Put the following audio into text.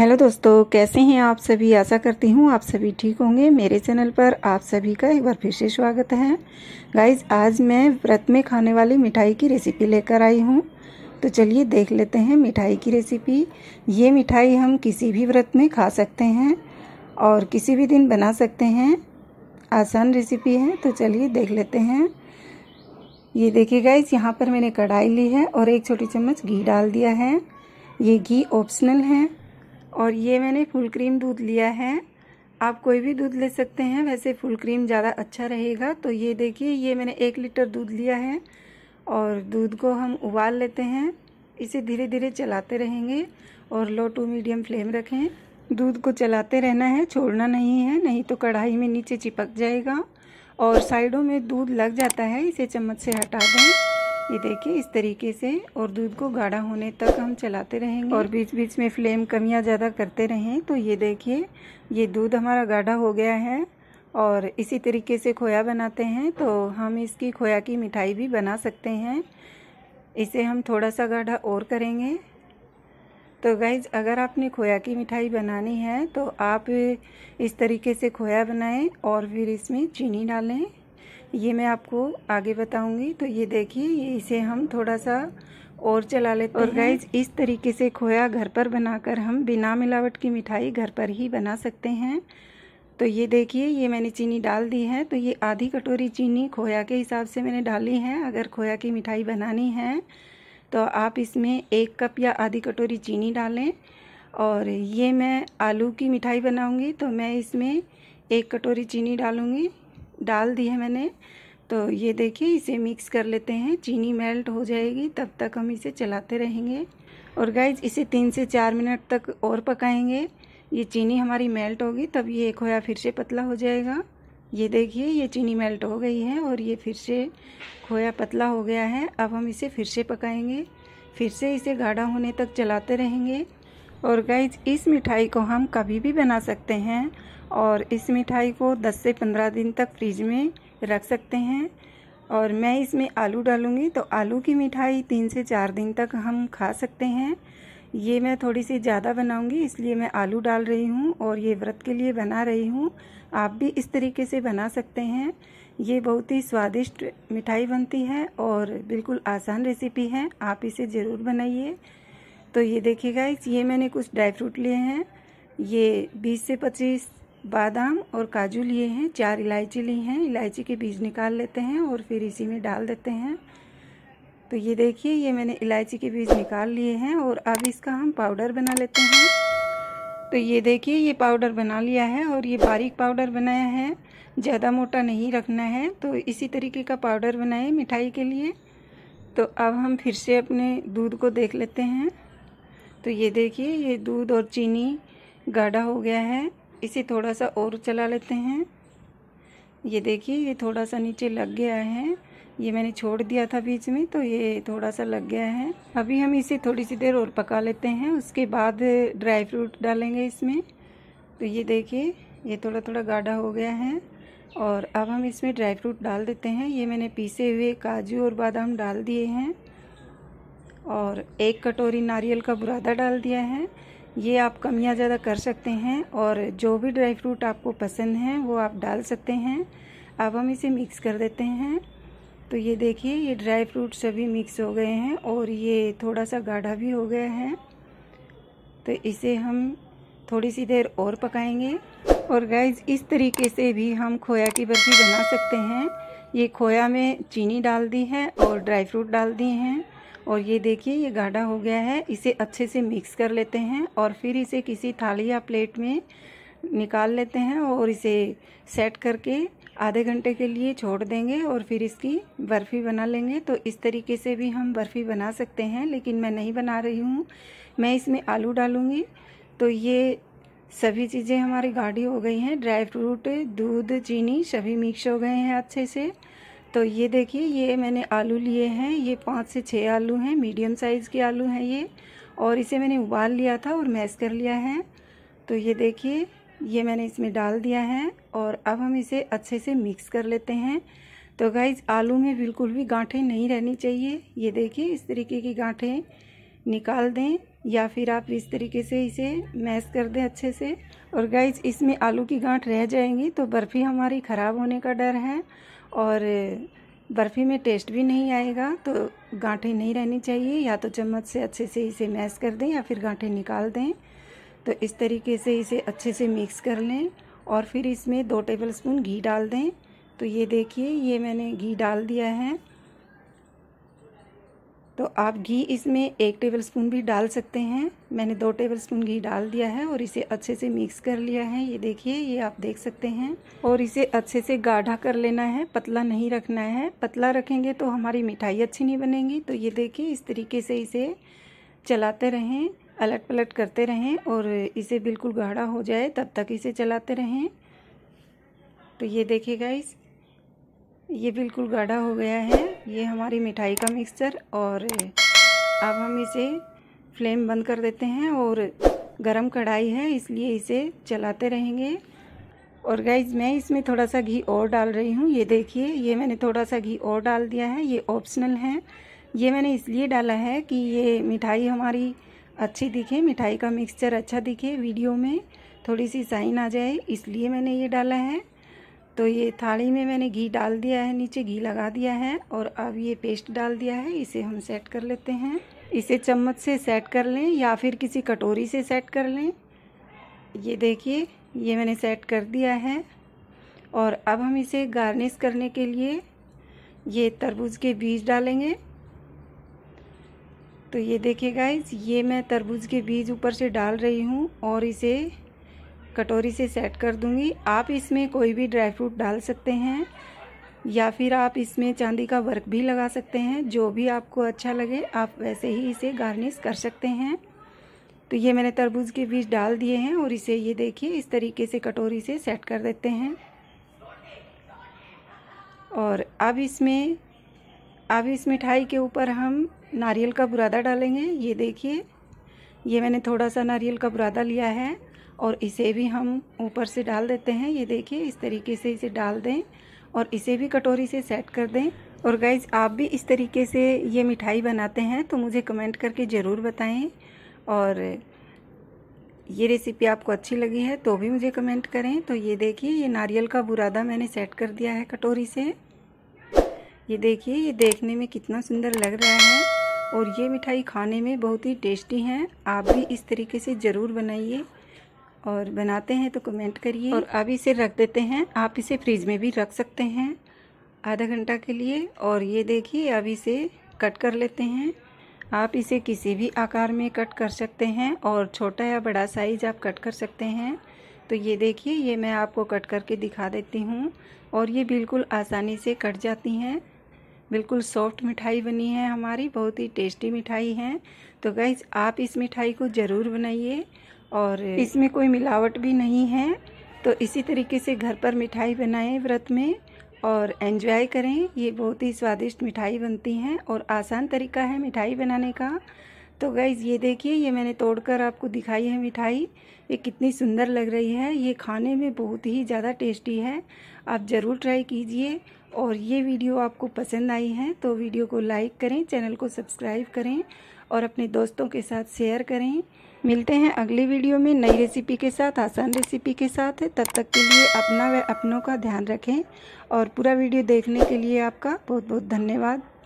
hello दोस्तों कैसे हैं आप सभी आशा करती हूँ आप सभी ठीक होंगे मेरे चैनल पर आप सभी का एक बार फिर से स्वागत है गाइज आज मैं व्रत में खाने वाली मिठाई की रेसिपी लेकर आई हूँ तो चलिए देख लेते हैं मिठाई की रेसिपी ये मिठाई हम किसी भी व्रत में खा सकते हैं और किसी भी दिन बना सकते हैं आसान रेसिपी है तो चलिए देख लेते हैं ये देखिए गाइज यहाँ पर मैंने कढ़ाई ली है और एक छोटी चम्मच घी डाल दिया है ये घी ऑप्शनल है और ये मैंने फुल क्रीम दूध लिया है आप कोई भी दूध ले सकते हैं वैसे फुल क्रीम ज़्यादा अच्छा रहेगा तो ये देखिए ये मैंने एक लीटर दूध लिया है और दूध को हम उबाल लेते हैं इसे धीरे धीरे चलाते रहेंगे और लो टू मीडियम फ्लेम रखें दूध को चलाते रहना है छोड़ना नहीं है नहीं तो कढ़ाई में नीचे चिपक जाएगा और साइडों में दूध लग जाता है इसे चम्मच से हटा दें ये देखिए इस तरीके से और दूध को गाढ़ा होने तक हम चलाते रहेंगे और बीच बीच में फ्लेम कम या ज़्यादा करते रहें तो ये देखिए ये दूध हमारा गाढ़ा हो गया है और इसी तरीके से खोया बनाते हैं तो हम इसकी खोया की मिठाई भी बना सकते हैं इसे हम थोड़ा सा गाढ़ा और करेंगे तो गाइज अगर आपने खोया की मिठाई बनानी है तो आप इस तरीके से खोया बनाएं और फिर इसमें चीनी डालें ये मैं आपको आगे बताऊंगी तो ये देखिए ये इसे हम थोड़ा सा और चला लेते और गाइज इस तरीके से खोया घर पर बनाकर हम बिना मिलावट की मिठाई घर पर ही बना सकते हैं तो ये देखिए ये मैंने चीनी डाल दी है तो ये आधी कटोरी चीनी खोया के हिसाब से मैंने डाली है अगर खोया की मिठाई बनानी है तो आप इसमें एक कप या आधी कटोरी चीनी डालें और ये मैं आलू की मिठाई बनाऊँगी तो मैं इसमें एक कटोरी चीनी डालूँगी डाल दी है मैंने तो ये देखिए इसे मिक्स कर लेते हैं चीनी मेल्ट हो जाएगी तब तक हम इसे चलाते रहेंगे और गाइज इसे तीन से चार मिनट तक और पकाएंगे ये चीनी हमारी मेल्ट होगी तब ये खोया फिर से पतला हो जाएगा ये देखिए ये चीनी मेल्ट हो गई है और ये फिर से खोया पतला हो गया है अब हम इसे फिर से पकाएंगे फिर से इसे गाढ़ा होने तक चलाते रहेंगे और गाइज इस मिठाई को हम कभी भी बना सकते हैं और इस मिठाई को 10 से 15 दिन तक फ्रिज में रख सकते हैं और मैं इसमें आलू डालूँगी तो आलू की मिठाई तीन से चार दिन तक हम खा सकते हैं ये मैं थोड़ी सी ज़्यादा बनाऊंगी इसलिए मैं आलू डाल रही हूँ और ये व्रत के लिए बना रही हूँ आप भी इस तरीके से बना सकते हैं ये बहुत ही स्वादिष्ट मिठाई बनती है और बिल्कुल आसान रेसिपी है आप इसे ज़रूर बनाइए तो ये देखिएगा ये मैंने कुछ ड्राई फ्रूट लिए हैं ये 20 से पच्चीस बादाम और काजू लिए हैं चार इलायची ली हैं इलायची के बीज निकाल लेते हैं और फिर इसी में डाल देते हैं तो ये देखिए ये मैंने इलायची के बीज निकाल लिए हैं और अब इसका हम पाउडर बना लेते हैं तो ये देखिए ये पाउडर बना लिया है और ये बारीक पाउडर बनाया है ज़्यादा मोटा नहीं रखना है तो इसी तरीके का पाउडर बनाए मिठाई के लिए तो अब हम फिर से अपने दूध को देख लेते हैं तो ये देखिए ये दूध और चीनी गाढ़ा हो गया है इसे थोड़ा सा और चला लेते हैं ये देखिए ये थोड़ा सा नीचे लग गया है ये मैंने छोड़ दिया था बीच में तो ये थोड़ा सा लग गया है अभी हम इसे थोड़ी सी देर और पका लेते हैं उसके बाद ड्राई फ्रूट डालेंगे इसमें तो ये देखिए ये थोड़ा थोड़ा गाढ़ा हो गया है और अब हम इसमें ड्राई फ्रूट डाल देते हैं ये मैंने पीसे हुए काजू और बादाम डाल दिए हैं और एक कटोरी नारियल का बुरादा डाल दिया है ये आप कम या ज़्यादा कर सकते हैं और जो भी ड्राई फ्रूट आपको पसंद हैं वो आप डाल सकते हैं अब हम इसे मिक्स कर देते हैं तो ये देखिए ये ड्राई फ्रूट सभी मिक्स हो गए हैं और ये थोड़ा सा गाढ़ा भी हो गया है तो इसे हम थोड़ी सी देर और पकाएंगे और गैज इस तरीके से भी हम खोया की बर्फ़ी बना सकते हैं ये खोया में चीनी डाल दी है और ड्राई फ्रूट डाल दिए हैं और ये देखिए ये गाढ़ा हो गया है इसे अच्छे से मिक्स कर लेते हैं और फिर इसे किसी थाली या प्लेट में निकाल लेते हैं और इसे सेट करके आधे घंटे के लिए छोड़ देंगे और फिर इसकी बर्फ़ी बना लेंगे तो इस तरीके से भी हम बर्फ़ी बना सकते हैं लेकिन मैं नहीं बना रही हूँ मैं इसमें आलू डालूँगी तो ये सभी चीज़ें हमारी गाढ़ी हो गई हैं ड्राई फ्रूट दूध चीनी सभी मिक्स हो गए हैं अच्छे से तो ये देखिए ये मैंने आलू लिए हैं ये पाँच से छः आलू हैं मीडियम साइज़ के आलू हैं ये और इसे मैंने उबाल लिया था और मैश कर लिया है तो ये देखिए ये मैंने इसमें डाल दिया है और अब हम इसे अच्छे से मिक्स कर लेते हैं तो गाइज आलू में बिल्कुल भी गांठें नहीं रहनी चाहिए ये देखिए इस तरीके की गांठें निकाल दें या फिर आप इस तरीके से इसे मैश कर दें अच्छे से और गाइज इसमें आलू की गांठ रह जाएंगी तो बर्फ़ी हमारी ख़राब होने का डर है और बर्फ़ी में टेस्ट भी नहीं आएगा तो गांठें नहीं रहनी चाहिए या तो चम्मच से अच्छे से इसे मैश कर दें या फिर गांठें निकाल दें तो इस तरीके से इसे अच्छे से मिक्स कर लें और फिर इसमें दो टेबलस्पून घी डाल दें तो ये देखिए ये मैंने घी डाल दिया है तो आप घी इसमें एक टेबलस्पून भी डाल सकते हैं मैंने दो टेबलस्पून घी डाल दिया है और इसे अच्छे से मिक्स कर लिया है ये देखिए ये आप देख सकते हैं और इसे अच्छे से गाढ़ा कर लेना है पतला नहीं रखना है पतला रखेंगे तो हमारी मिठाई अच्छी नहीं बनेगी तो ये देखिए इस तरीके से इसे चलाते रहें अलट पलट करते रहें और इसे बिल्कुल गाढ़ा हो जाए तब तक इसे चलाते रहें तो ये देखिएगा इस ये बिल्कुल गाढ़ा हो गया है ये हमारी मिठाई का मिक्सचर और अब हम इसे फ्लेम बंद कर देते हैं और गरम कढ़ाई है इसलिए इसे चलाते रहेंगे और गैज मैं इसमें थोड़ा सा घी और डाल रही हूँ ये देखिए ये मैंने थोड़ा सा घी और डाल दिया है ये ऑप्शनल है ये मैंने इसलिए डाला है कि ये मिठाई हमारी अच्छी दिखे मिठाई का मिक्सचर अच्छा दिखे वीडियो में थोड़ी सी साइन आ जाए इसलिए मैंने ये डाला है तो ये थाली में मैंने घी डाल दिया है नीचे घी लगा दिया है और अब ये पेस्ट डाल दिया है इसे हम सेट कर लेते हैं इसे चम्मच से सेट कर लें या फिर किसी कटोरी से सेट कर लें ये देखिए ये मैंने सेट कर दिया है और अब हम इसे गार्निश करने के लिए ये तरबूज के बीज डालेंगे तो ये देखिए गाइज ये मैं तरबूज के बीज ऊपर से डाल रही हूँ और इसे कटोरी से सेट कर दूंगी आप इसमें कोई भी ड्राई फ्रूट डाल सकते हैं या फिर आप इसमें चांदी का वर्क भी लगा सकते हैं जो भी आपको अच्छा लगे आप वैसे ही इसे गार्निश कर सकते हैं तो ये मैंने तरबूज के बीज डाल दिए हैं और इसे ये देखिए इस तरीके से कटोरी से सेट कर देते हैं और अब इसमें अब इस मिठाई के ऊपर हम नारियल का बुरादा डालेंगे ये देखिए ये मैंने थोड़ा सा नारियल का बुरादा लिया है और इसे भी हम ऊपर से डाल देते हैं ये देखिए इस तरीके से इसे डाल दें और इसे भी कटोरी से सेट कर दें और गाइज आप भी इस तरीके से ये मिठाई बनाते हैं तो मुझे कमेंट करके ज़रूर बताएं और ये रेसिपी आपको अच्छी लगी है तो भी मुझे कमेंट करें तो ये देखिए ये नारियल का बुरादा मैंने सेट कर दिया है कटोरी से ये देखिए ये देखने में कितना सुंदर लग रहा है और ये मिठाई खाने में बहुत ही टेस्टी है आप भी इस तरीके से ज़रूर बनाइए और बनाते हैं तो कमेंट करिए और अब इसे रख देते हैं आप इसे फ्रिज में भी रख सकते हैं आधा घंटा के लिए और ये देखिए अब इसे कट कर लेते हैं आप इसे किसी भी आकार में कट कर सकते हैं और छोटा या बड़ा साइज आप कट कर सकते हैं तो ये देखिए ये मैं आपको कट करके दिखा देती हूँ और ये बिल्कुल आसानी से कट जाती हैं बिल्कुल सॉफ्ट मिठाई बनी है हमारी बहुत ही टेस्टी मिठाई है तो गैस आप इस मिठाई को ज़रूर बनाइए और इसमें कोई मिलावट भी नहीं है तो इसी तरीके से घर पर मिठाई बनाएं व्रत में और एंजॉय करें ये बहुत ही स्वादिष्ट मिठाई बनती हैं और आसान तरीका है मिठाई बनाने का तो गैज़ ये देखिए ये मैंने तोड़कर आपको दिखाई है मिठाई ये कितनी सुंदर लग रही है ये खाने में बहुत ही ज़्यादा टेस्टी है आप ज़रूर ट्राई कीजिए और ये वीडियो आपको पसंद आई है तो वीडियो को लाइक करें चैनल को सब्सक्राइब करें और अपने दोस्तों के साथ शेयर करें मिलते हैं अगली वीडियो में नई रेसिपी के साथ आसान रेसिपी के साथ तब तक के लिए अपना व अपनों का ध्यान रखें और पूरा वीडियो देखने के लिए आपका बहुत बहुत धन्यवाद